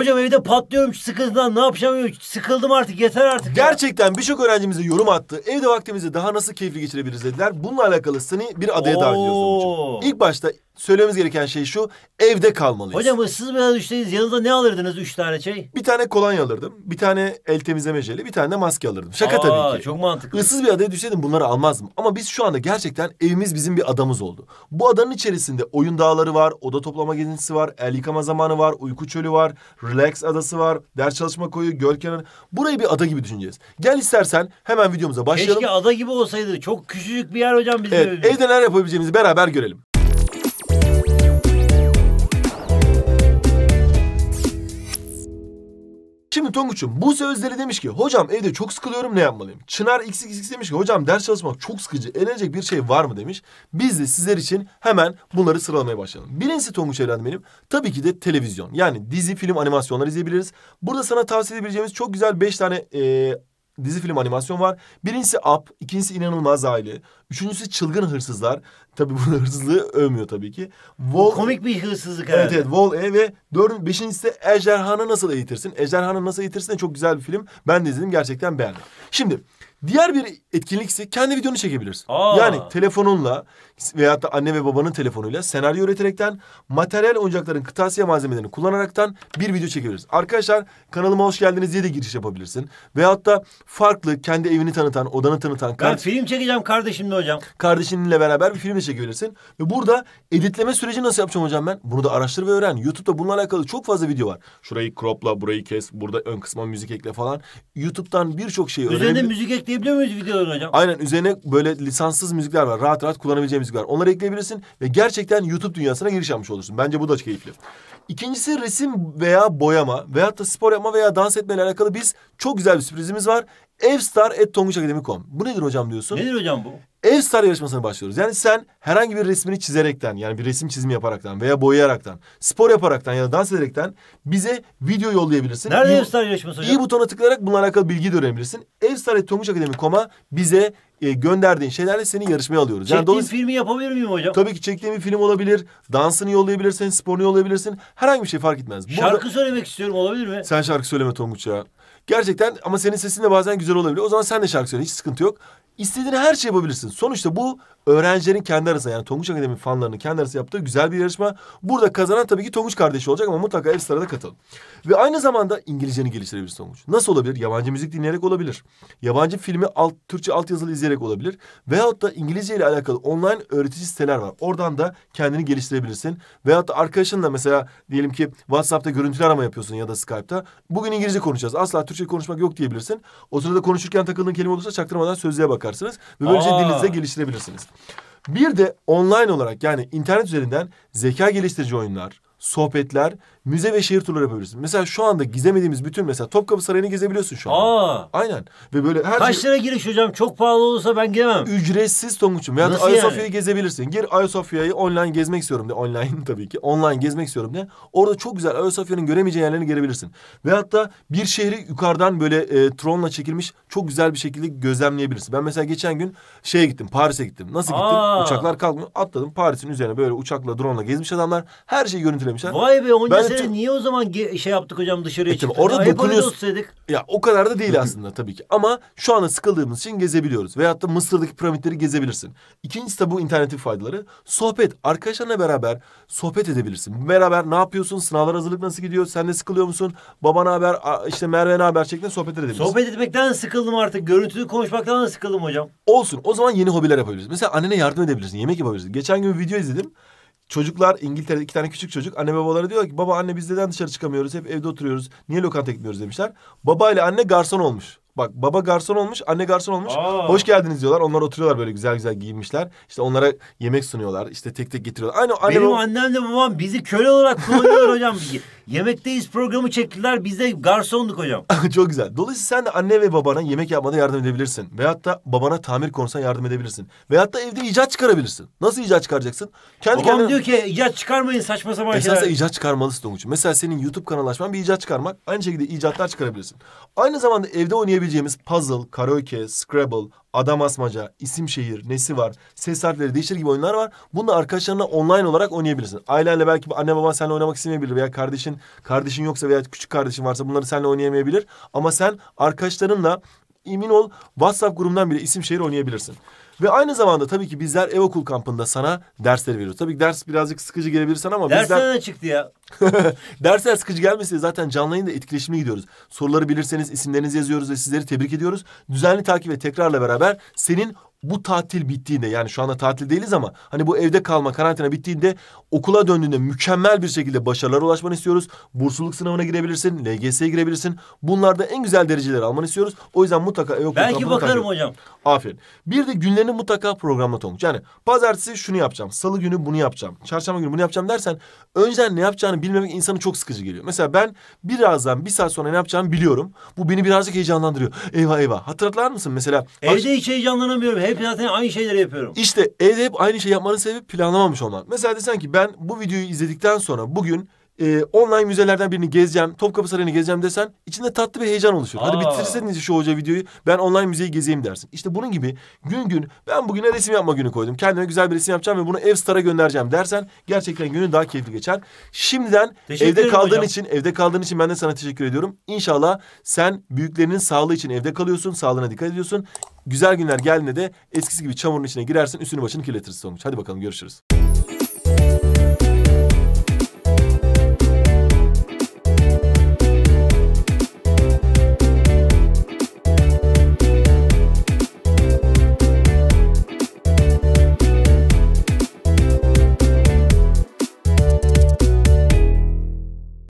Hocam evde patlıyorum sıkıntıdan ne yapacağım sıkıldım artık yeter artık. Gerçekten birçok öğrencimize yorum attı. Evde vaktimizi daha nasıl keyifli geçirebiliriz dediler. Bununla alakalı seni bir adaya davet ediyoruz hocam. İlk başta söylememiz gereken şey şu. Evde kalmalıyız. Hocam ıssız bir düşteyiz. Yanınıza ne alırdınız üç tane şey? Bir tane kolonya alırdım. Bir tane el temizleme jeli. Bir tane de maske alırdım. Şaka Aa, tabii ki. Çok mantıklı. Issız bir adaya düşseydim bunları almazdım. Ama biz şu anda gerçekten evimiz bizim bir adamız oldu. Bu adanın içerisinde oyun dağları var. Oda toplama gezintisi var. El yıkama zamanı var. Uyku çölü var. Relax adası var. Ders çalışma koyu. Göl kenarı. Burayı bir ada gibi düşüneceğiz. Gel istersen hemen videomuza başlayalım. Keşke ada gibi olsaydı. Çok küçücük bir yer hocam bizim evet, evimiz. Evde neler yapabileceğimizi beraber görelim. Şimdi Tonguç'un bu sözleri demiş ki hocam evde çok sıkılıyorum ne yapmalıyım? Çınar XXX demiş ki hocam ders çalışmak çok sıkıcı eğlenecek bir şey var mı demiş. Biz de sizler için hemen bunları sıralamaya başlayalım. Birincisi Tonguç evladım benim tabii ki de televizyon. Yani dizi, film, animasyonlar izleyebiliriz. Burada sana tavsiye edebileceğimiz çok güzel beş tane e, dizi film animasyon var. Birincisi Up, ikincisi İnanılmaz Aile, üçüncüsü Çılgın Hırsızlar. Tabii bunu hırsızlığı övmüyor tabii ki. Vol... Komik bir hırsızlık herhalde. Evet evet Vol E ve dördün, beşincisi de Ejderhanı Nasıl Eğitirsin. Ejderhanı Nasıl Eğitirsin de çok güzel bir film. Ben de izledim gerçekten beğendim. Şimdi Diğer bir etkinlik ise kendi videonu çekebilirsin. Aa. Yani telefonunla veya da anne ve babanın telefonuyla senaryo üreterekten materyal oyuncakların kıtasiye malzemelerini kullanaraktan bir video çekebiliriz. Arkadaşlar kanalıma hoş geldiniz diye de giriş yapabilirsin. Veyahut da farklı kendi evini tanıtan, odanı tanıtan... Ben film çekeceğim kardeşimle hocam. Kardeşinle beraber bir film de çekebilirsin. Ve burada editleme süreci nasıl yapacağım hocam ben? Bunu da araştır ve öğren. YouTube'da bununla alakalı çok fazla video var. Şurayı cropla, burayı kes, burada ön kısma müzik ekle falan. YouTube'dan birçok şeyi öğrenebilirsin. Üzerinde müzik ekle ekleyebiliyor muyuz videoları hocam? Aynen üzerine böyle lisanssız müzikler var. Rahat rahat kullanabileceğin müzikler. Onları ekleyebilirsin ve gerçekten YouTube dünyasına giriş yapmış olursun. Bence bu da çok keyifli. İkincisi resim veya boyama veyahut da spor yapma veya dans etme ile alakalı biz çok güzel bir sürprizimiz var. Evstar.tonguçakademi.com. Bu nedir hocam diyorsun? Nedir hocam bu? ev star yarışmasına başlıyoruz. Yani sen herhangi bir resmini çizerekten yani bir resim çizimi yaparaktan veya boyayaraktan, spor yaparaktan ya da dans ederekten bize video yollayabilirsin. Nerede ev star yarışması hocam? İyi butona tıklayarak bunlarla alakalı bilgi de öğrenebilirsin. Akademi.com'a bize e, gönderdiğin şeylerle seni yarışmaya alıyoruz. Çektiğim yani dolayısıyla... filmi yapabilir miyim hocam? Tabii ki çektiğim bir film olabilir. Dansını yollayabilirsin, sporunu yollayabilirsin. Herhangi bir şey fark etmez. Bu şarkı arada... söylemek istiyorum olabilir mi? Sen şarkı söyleme Tonguç ya. Gerçekten ama senin sesin de bazen güzel olabilir. O zaman sen de şarkı söyle. Hiç sıkıntı yok. İstediğin her şeyi yapabilirsin. Sonuçta bu öğrencilerin kendi arasında yani Tonguç Akademi fanlarının kendi arasında yaptığı güzel bir yarışma. Burada kazanan tabii ki Tonguç kardeşi olacak ama mutlaka hepsi sırada katıl. Ve aynı zamanda İngilizceni geliştirebilir Tonguç. Nasıl olabilir? Yabancı müzik dinleyerek olabilir. Yabancı filmi alt, Türkçe altyazılı izleyebilirsin izleyerek olabilir. Veyahut da İngilizce ile alakalı online öğretici siteler var. Oradan da kendini geliştirebilirsin. Veyahut da arkadaşınla mesela diyelim ki WhatsApp'ta görüntülü arama yapıyorsun ya da Skype'ta. Bugün İngilizce konuşacağız. Asla Türkçe konuşmak yok diyebilirsin. O sırada konuşurken takıldığın kelime olursa çaktırmadan sözlüğe bakarsınız. Ve böylece şey dilinizi de geliştirebilirsiniz. Bir de online olarak yani internet üzerinden zeka geliştirici oyunlar, sohbetler, müze ve şehir turları yapabilirsin. Mesela şu anda gizemediğimiz bütün mesela Topkapı Sarayı'nı gezebiliyorsun şu an. Aa. Aynen. Ve böyle her Kaç şey... lira giriş hocam? Çok pahalı olursa ben giremem. Ücretsiz Tonguç'um. Veya Ayasofya'yı yani? gezebilirsin. Gir Ayasofya'yı online gezmek istiyorum de. Online tabii ki. Online gezmek istiyorum de. Orada çok güzel Ayasofya'nın göremeyeceğin yerlerini görebilirsin. Ve hatta bir şehri yukarıdan böyle e, tronla çekilmiş çok güzel bir şekilde gözlemleyebilirsin. Ben mesela geçen gün şeye gittim Paris'e gittim. Nasıl gittim? Aa. Uçaklar kalkmıyor. Atladım Paris'in üzerine böyle uçakla drone'la gezmiş adamlar. Her şeyi görüntülemişler. Vay be onca ben sene çok... niye o zaman şey yaptık hocam dışarıya e, çıktık? Orada ya, dokunuyoruz. Ya o kadar da değil aslında tabii ki. Ama şu anda sıkıldığımız için gezebiliyoruz. Veyahut da Mısır'daki piramitleri gezebilirsin. İkincisi de bu internetin faydaları. Sohbet. Arkadaşlarına beraber sohbet edebilirsin. Beraber ne yapıyorsun? Sınavlar hazırlık nasıl gidiyor? Sen de sıkılıyor musun? Babana haber işte Merve'ne haber şeklinde sohbet edebilirsin. Sohbet etmekten sıkıl sıkıldım artık. Görüntülü konuşmaktan da sıkıldım hocam. Olsun. O zaman yeni hobiler yapabiliriz. Mesela annene yardım edebilirsin. Yemek yapabilirsin. Geçen gün bir video izledim. Çocuklar İngiltere'de iki tane küçük çocuk anne babalara diyor ki baba anne biz neden dışarı çıkamıyoruz hep evde oturuyoruz niye lokanta gitmiyoruz demişler. Baba ile anne garson olmuş. Bak baba garson olmuş, anne garson olmuş. Aa. Hoş geldiniz diyorlar. Onlar oturuyorlar böyle güzel güzel giyinmişler. İşte onlara yemek sunuyorlar. İşte tek tek getiriyorlar. Aynı anne Benim baba... annem de babam bizi köle olarak kullanıyorlar hocam. Yemekteyiz programı çektiler. Biz de garsonduk hocam. Çok güzel. Dolayısıyla sen de anne ve babana yemek yapmada yardım edebilirsin. Veyahut da babana tamir konusunda yardım edebilirsin. Veyahut da evde icat çıkarabilirsin. Nasıl icat çıkaracaksın? Kendi Babam kendine... diyor ki icat çıkarmayın saçma sapan Esasında şeyler. icat çıkarmalısın Tonguç'um. Mesela senin YouTube kanalı açman bir icat çıkarmak. Aynı şekilde icatlar çıkarabilirsin. Aynı zamanda evde oynayabileceğimiz puzzle, karaoke, scrabble, Adam Asmaca, isim şehir, nesi var, ses harfleri değişir gibi oyunlar var. Bunu arkadaşlarına online olarak oynayabilirsin. Ailenle belki anne baba seninle oynamak istemeyebilir veya kardeşin kardeşin yoksa veya küçük kardeşin varsa bunları seninle oynayamayabilir. Ama sen arkadaşlarınla emin ol WhatsApp grubundan bile isim şehir oynayabilirsin. Ve aynı zamanda tabii ki bizler ev okul kampında sana dersleri veriyoruz. Tabii ki ders birazcık sıkıcı gelebilir sana ama Dersler bizden... de çıktı ya. Dersler sıkıcı gelmese zaten canlı yayında etkileşime gidiyoruz. Soruları bilirseniz isimlerinizi yazıyoruz ve sizleri tebrik ediyoruz. Düzenli takip ve tekrarla beraber senin bu tatil bittiğinde yani şu anda tatil değiliz ama hani bu evde kalma karantina bittiğinde okula döndüğünde mükemmel bir şekilde başarılara ulaşmanı istiyoruz. Bursluluk sınavına girebilirsin, LGS'ye girebilirsin. Bunlarda en güzel dereceleri almanı istiyoruz. O yüzden mutlaka ev okul Belki bakarım takip. hocam. Aferin. Bir de günlerini mutlaka programla Yani pazartesi şunu yapacağım, salı günü bunu yapacağım, çarşamba günü bunu yapacağım dersen önceden ne yapacağını bilmemek insanı çok sıkıcı geliyor. Mesela ben birazdan bir saat sonra ne yapacağımı biliyorum. Bu beni birazcık heyecanlandırıyor. Eyvah eyvah. Hatırlatlar mısın mesela? Evde hiç heyecanlanamıyorum. He hep zaten aynı şeyleri yapıyorum. İşte evde hep aynı şey yapmanın sebebi planlamamış olman. Mesela desen ki ben bu videoyu izledikten sonra bugün e, online müzelerden birini gezeceğim, Topkapı Sarayı'nı gezeceğim desen içinde tatlı bir heyecan oluşuyor. Aa. Hadi bitirseniz şu hoca videoyu ben online müzeyi gezeyim dersin. İşte bunun gibi gün gün ben bugüne resim yapma günü koydum. Kendime güzel bir resim yapacağım ve bunu ev star'a göndereceğim dersen gerçekten günün daha keyifli geçer. Şimdiden teşekkür evde kaldığın hocam. için evde kaldığın için ben de sana teşekkür ediyorum. İnşallah sen büyüklerinin sağlığı için evde kalıyorsun, sağlığına dikkat ediyorsun. Güzel günler geldiğinde de eskisi gibi çamurun içine girersin üstünü başını kirletirsin sonuç. Hadi bakalım görüşürüz.